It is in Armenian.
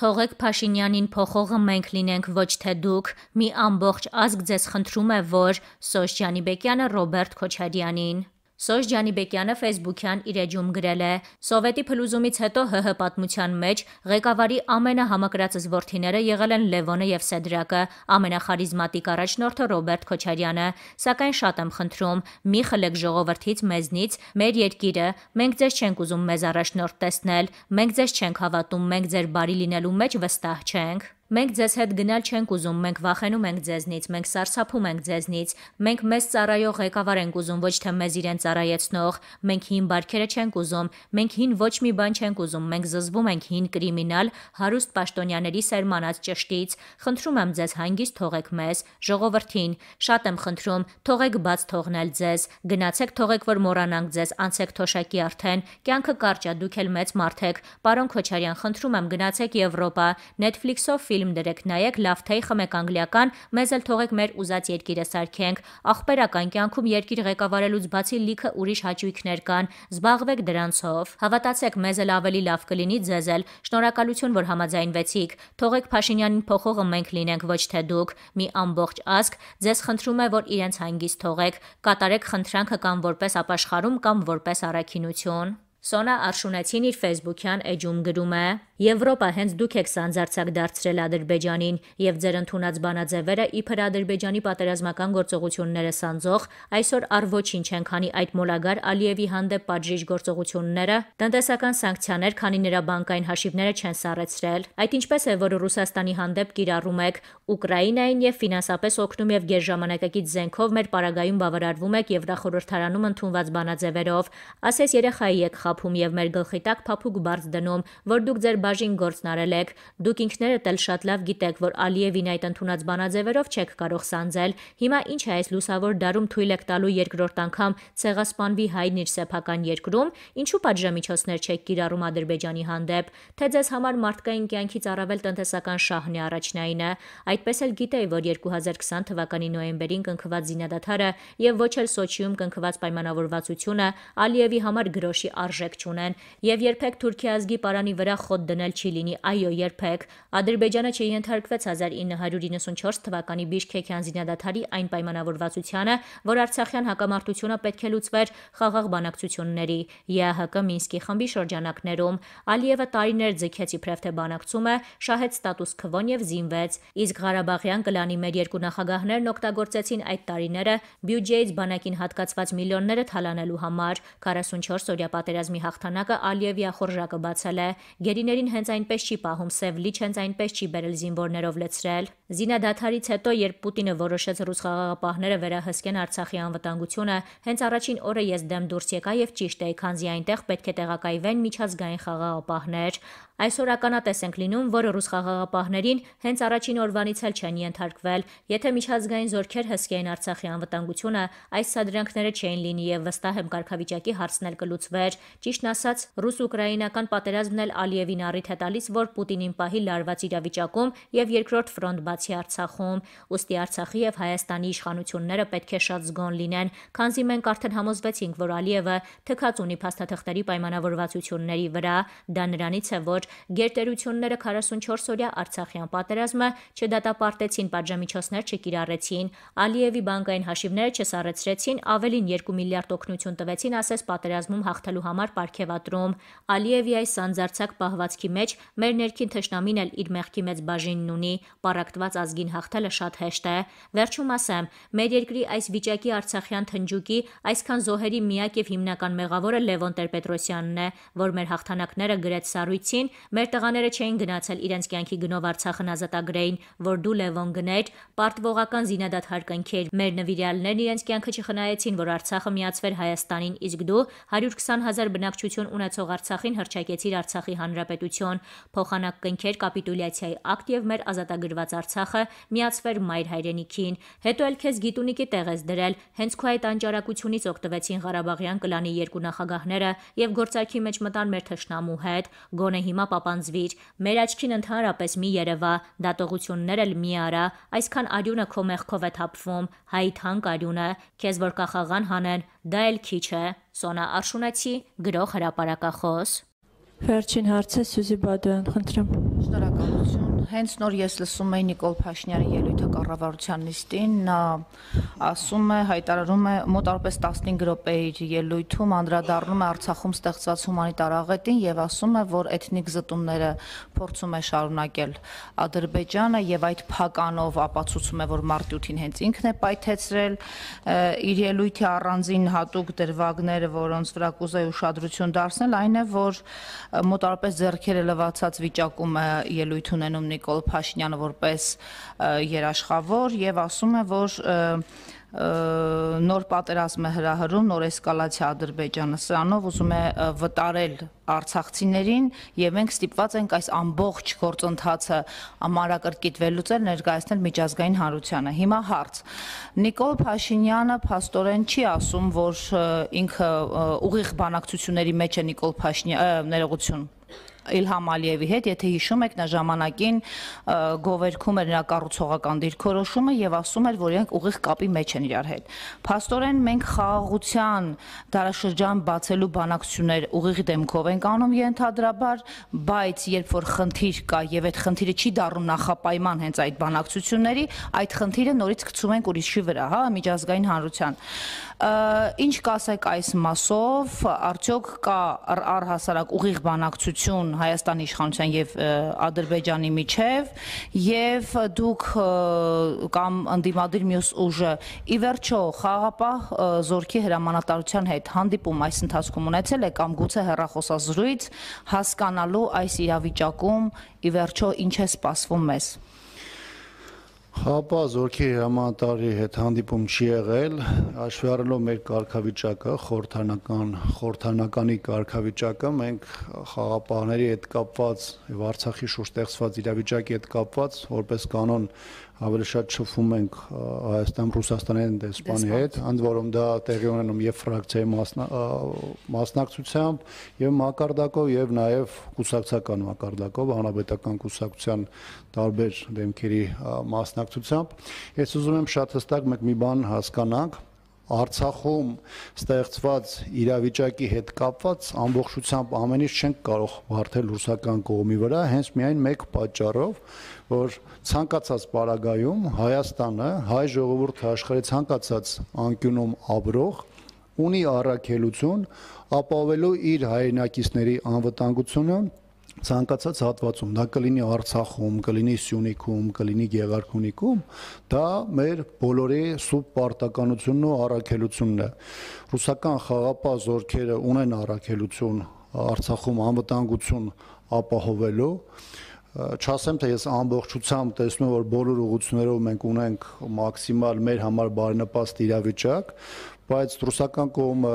Թողեք Փաշինյանին փոխողը մենք լինենք, ոչ թե դուք։ Մի ամբողջ ազգ ձեզ խնդրում է, որ Սոս Ջանիբեկյանը Ռոբերտ Քոչարյանին Սոժ Ջանիբեկյանը Facebook-յան իր էջում գրել է. «Սովետի փլուզումից հետո ՀՀ պատմության մեջ ղեկավարի ամենահամակրած զվարթիները եղել են Լևոնը և Սեդրակը, ամենախարիզմատիկ առաջնորդը Ռոբերտ Քոչարյանը, սակայն շատ եմ խնդրում, մի խլեք ժողովրդից, մեզնից, մեր երկիրը, մենք ձեզ չենք ուզում մեզ առաջնորդ տեսնել, մենք ձեզ չենք հավատում, մենք ձեր բարի լինելու մեջ վստահ չենք»։ Մենք ձեզ հետ գնալ չենք ուզում, մենք վախենում ենք ձեզնից, մենք սարսափում ենք ձեզնից, մենք մեզ ծառայող ղեկավար ենք ուզում, ոչ թե մեզ իրեն ծառայեցնող, մենք հին բարքերը չենք ուզում, մենք հին ոչ մի բան չենք ուզում, մենք զզվում ենք հին կրիմինալ հարուստ պաշտոնյաների սերմանած ճշտից։ Խնդրում եմ ձեզ հանգիստ թողեք մեզ, ժողովրդին, շատ եմ խնդրում, թողեք բաց թողնել ձեզ, գնացեք թողեք որ մոռանանք ձեզ, անցեք թոշակի արդեն, կյանքը կարճ է, դուք էլ մեծ մարդ եք։ Պարոն Քոչարյան, խնդրում եմ գնացեք Եվրոպա, Netflix-ով ֆիլմ ֆիլմ դրեք, նայեք, լավ թեյ խմեք անգլիական, մեզ էլ թողեք մեր ուզած երկիրը սարքենք։ Աղբերական կյանքում երկիր ղեկավարելուց բացի լիքը ուրիշ հաճույքներ կան, զբաղվեք դրանցով։ Հավատացեք, մեզ էլ ավելի լավ կլինի ձեզ էլ։ Շնորհակալություն, որ համաձայնվեցիք։ Թողեք Փաշինյանին փոխողը մենք լինենք, ոչ թե դուք։ Մի ամբողջ ազգ ձեզ խնդրում է, որ իրենց հանգիստ թողեք, կատարեք խնդրանքը կամ որպես ապաշխարում կամ որպես առաքինություն։ Սոնա Արշունեցին իր Facebook-յան էջում գրում է. «Եվրոպա հենց դուք եք սանձարցակ դարձրել Ադրբեջանին եւ ձեր ընդունած բանաձևերը իբր Ադրբեջանի պատերազմական գործողությունները սանձող, այսօր առ ոչինչ են, քանի այդ մոլագար Ալիևի հանդեպ պատժիժ գործողությունները, տնտեսական սանկցիաներ, քանի նրա բանկային հաշիվները չեն սառեցրել։ Այդ ինչպես է, որ Ռուսաստանի հանդեպ կիրառում եք Ուկրաինային եւ ֆինանսապես օգնում եւ ģերժամանակակից զենքով մեր պարագայում բավարարվում եք Եվրախորհրդարանում ընդունված բանաձևերով», ասես երեխայի եք կապում եւ մեր գլխի տակ փափուկ բարձ դնում, որ դուք ձեր բաժին գործն արել եք։ Դուք ինքներդ էլ շատ լավ գիտեք, որ Ալիևին այդ ընդունած բանաձևերով չեք կարող սանձել։ Հիմա ինչ է այս լուսավոր դարում թույլ եք տալու երկրորդ անգամ ցեղասպանվի հայն իր սեփական երկրում, ինչու պատժամիջոցներ չեք կիրառում Ադրբեջանի հանդեպ, թե ձեզ համար մարդկային կյանքից առավել տնտեսական շահն է առաջնայինը։ Այդպես էլ գիտեի, որ 2020 թվականի նոյեմբերին կնքված զինադադարը եւ ոչ էլ Սոչիում կնքված պայմանավորվածությունը Ալիևի համար գրոշի արժե արժեք չունեն եւ երբեք Թուրքիա ազգի պարանի վրա խոտ դնել չի լինի, այո, երբեք։ Ադրբեջանը չենթարկվեց 1994 թվականի Բիշկեկյան զինադադարի այն պայմանավորվածությանը, որ Արցախյան հակամարտությունը պետք է լուծվեր խաղաղ բանակցությունների ԵԱՀԿ Մինսկի խմբի շրջանակներում։ Ալիևը տարիներ ձգեց իբրև թե բանակցումը, շահեց ստատուս քվոն եւ զինվեց, իսկ Ղարաբաղյան կլանի մեր երկու նախագահներն օգտագործեցին այդ տարիները բյուջեից բանակին հատկացված միլիոնները թալանելու համար 44 օրյա պատերազմ պատերազմի հաղթանակը Ալիևի ախորժակը բացել է։ Գերիներին հենց այնպես չի պահում Սև լիճ, հենց այնպես չի բերել զինվորներով լցրել։ Զինադադարից հետո, երբ Պուտինը որոշեց ռուս խաղաղապահները վերահսկեն Արցախի անվտանգությունը, հենց առաջին օրը ես դեմ դուրս եկա եւ ճիշտ էի, քանզի այնտեղ պետք է տեղակայվեն միջազգային խաղաղապահներ։ Այսօր ականատես ենք լինում, որ ռուս խաղաղապահներին հենց առաջին օրվանից էլ չեն ենթարկվել։ Եթե միջազգային զորքեր հսկեին Արցախի անվտանգությունը, այս սադրանքները չէին լինի եւ վստահ եմ կարգավիճակի հարցն էլ կլուծվեր։ Ճիշտն ասած, ռուս-ուկրաինական պատերազմն էլ Ալիևին առիթ է տալիս, որ Պուտինին պահի լարված իրավիճակում եւ երկրորդ ֆրոնտ բացի Արցախում։ Ոստի Արցախի եւ Հայաստանի իշխանությունները պետք է շատ զգոն լինեն, քանզի մենք արդեն համոզվեցինք, որ Ալիևը թքած ունի փաստաթղթերի պայմանավորվածությունների վրա, դա նրանից է, որ գերտերությունները 44-օրյա Արցախյան պատերազմը չդատապարտեցին, պատժամիջոցներ չկիրառեցին, Ալիևի բանկային հաշիվները չսառեցրեցին, ավելին 2 միլիարդ օգնություն տվեցին ասես պատերազմում հաղթելու համար ապարքեվատրում։ Ալիևի այս անձարցակ պահվածքի մեջ մեր ներքին թշնամին էլ իր մեղքի մեծ բաժինն ունի, պարակտված ազգին հաղթելը շատ հեշտ է։ Վերջում ասեմ, մեր երկրի այս վիճակի Արցախյան թնջուկի այսքան զոհերի միակ եւ հիմնական մեղավորը Լևոն Տեր-Պետրոսյանն է, որ մեր հաղթանակները գրեց սառույցին մեր տղաները չէին գնացել իրենց կյանքի գնով Արցախն ազատագրեին, որ դու Լևոն գներ, պարտվողական զինադատ հարկանքեր։ Մեր նվիրյալներն իրենց կյանքը չխնայեցին, որ Արցախը միացվեր Հայաստանին, իսկ դու 120.000 բնակչություն ունեցող Արցախին հրճակեցիր Արցախի հանրապետություն։ Փոխանակ կնքեր կապիտուլյացիայի ակտ եւ մեր ազատագրված Արցախը միացվեր մայր հայրենիքին։ Հետո էլ քեզ գիտունիկի տեղ ես դրել, հենց քո այդ անճարակությունից օգտվեցին Ղարաբաղյան կլանի երկու նախագահները եւ գործարքի մեջ մտան մեր թշնամու հետ։ Գոնե հիմա պատմապապանձվիր, մեր աչքին ընդհանրապես մի երևա, դատողություններ էլ մի արա, այսքան արյունը քո մեղքով է թափվում, հայի թանկ արյունը, քեզ որ կախաղան հանեն, դա էլ քիչ է։ Սոնա Արշունացի, գրող հրապարակախոս։ Վերջին հարցը Սյուզի Բադոյան, խնդրեմ։ Շնորհակալություն։ Հենց նոր ես լսում էի Նիկոլ Փաշինյանի ելույթը կառավարության նիստին, նա ասում է, հայտարարում է մոտ արպես 15 րոպեի ելույթում անդրադառնում է Արցախում ստեղծված հումանիտար աղետին եւ ասում է, որ էթնիկ զտումները փորձում է շարունակել Ադրբեջանը եւ այդ փականով ապացուցում է, որ մարտի 8-ին հենց ինքն է պայթեցրել իր ելույթի առանձին հատուկ դրվագները, որոնց վրա կուզեի ուշադրություն դարձնել, այն է, որ մոտ արպես ձեռքերը լվացած վիճակում է ելույթ ունենում Նիկոլ Փաշինյանը որպես երաշխավոր եւ ասում է, որ նոր պատերազմ է հրահրում, նոր էսկալացիա Ադրբեջանը սրանով ուզում է վտարել արցախցիներին եւ մենք ստիպված ենք այս ամբողջ գործընթացը ամարակրկիտ վերլուծել ներկայացնել միջազգային հանրությանը։ Հիմա հարց. Նիկոլ Փաշինյանը փաստորեն չի ասում, որ ինքը ուղիղ բանակցությունների մեջ է Նիկոլ Փաշինյանը ներողություն Իլհամ Ալիևի հետ, եթե հիշում եք, նա ժամանակին գովերքում էր նրա կառուցողական դիրքորոշումը եւ ասում էր, որ իրենք ուղիղ կապի մեջ են իրար հետ։ Փաստորեն մենք խաղաղության դարաշրջան բացելու բանակցություններ ուղիղ դեմքով ենք անում ենթադրաբար, բայց երբ որ խնդիր կա եւ այդ խնդիրը չի դառնում նախապայման հենց այդ բանակցությունների, այդ խնդիրը նորից գցում ենք ուրիշի վրա, հա, միջազգային հանրության։ Ինչ կասեք այս մասով, արդյոք կա առհասարակ ուղիղ բանակցություն հարաբերություն Հայաստանի իշխանության եւ Ադրբեջանի միջև եւ դուք կամ ընդդիմադիր մյուս ուժը ի վերջո խաղապահ զորքի հրամանատարության հետ հանդիպում այս ընթացքում ունեցել է կամ գուցե հերախոսազրույց հասկանալու այս իրավիճակում ի վերջո ինչ է սպասվում մեզ։ Հապա Զորքի հրամանատարի հետ հանդիպում չի եղել, հաշվի առնելով մեր կարգավիճակը, խորհրդանական խորհրդանականի կարգավիճակը, մենք խաղապահների հետ կապված եւ Արցախի շուրջ ստեղծված իրավիճակի հետ կապված, որպես կանոն ավելի շատ շփվում ենք Հայաստան-Ռուսաստանի դեսպանի հետ, ընդ որում դա տեղի ունենում եւ ֆրակցիայի մասնակցությամբ եւ մակարդակով եւ նաեւ կուսակցական մակարդակով հանրապետական կուսակցության տարբեր դեմքերի մասնակցությամբ։ Ես ուզում եմ շատ հստակ մեկ մի բան հասկանանք Արցախում ստեղծված իրավիճակի հետ կապված ամբողջությամբ ամեն ինչ չենք կարող վարդել ռուսական կողմի վրա, հենց միայն մեկ պատճառով, որ ցանկացած պարագայում Հայաստանը, հայ ժողովուրդը աշխարհի ցանկացած անկյունում ապրող ունի առաքելություն ապավելու իր հայրենակիցների անվտանգությունը ցանկացած հատվածում, դա կլինի Արցախում, կլինի Սյունիքում, կլինի Գեղարքունիքում, դա մեր բոլորի սուբպարտականությունն ու առաքելությունն է։ Ռուսական խաղապահ զորքերը ունեն առաքելություն Արցախում անվտանգություն ապահովելու չասեմ թե ես ամբողջությամբ տեսնում եմ որ բոլոր ուղություններով մենք ունենք մաքսիմալ մեր համար բարենպաստ իրավիճակ բայց ռուսական կողմը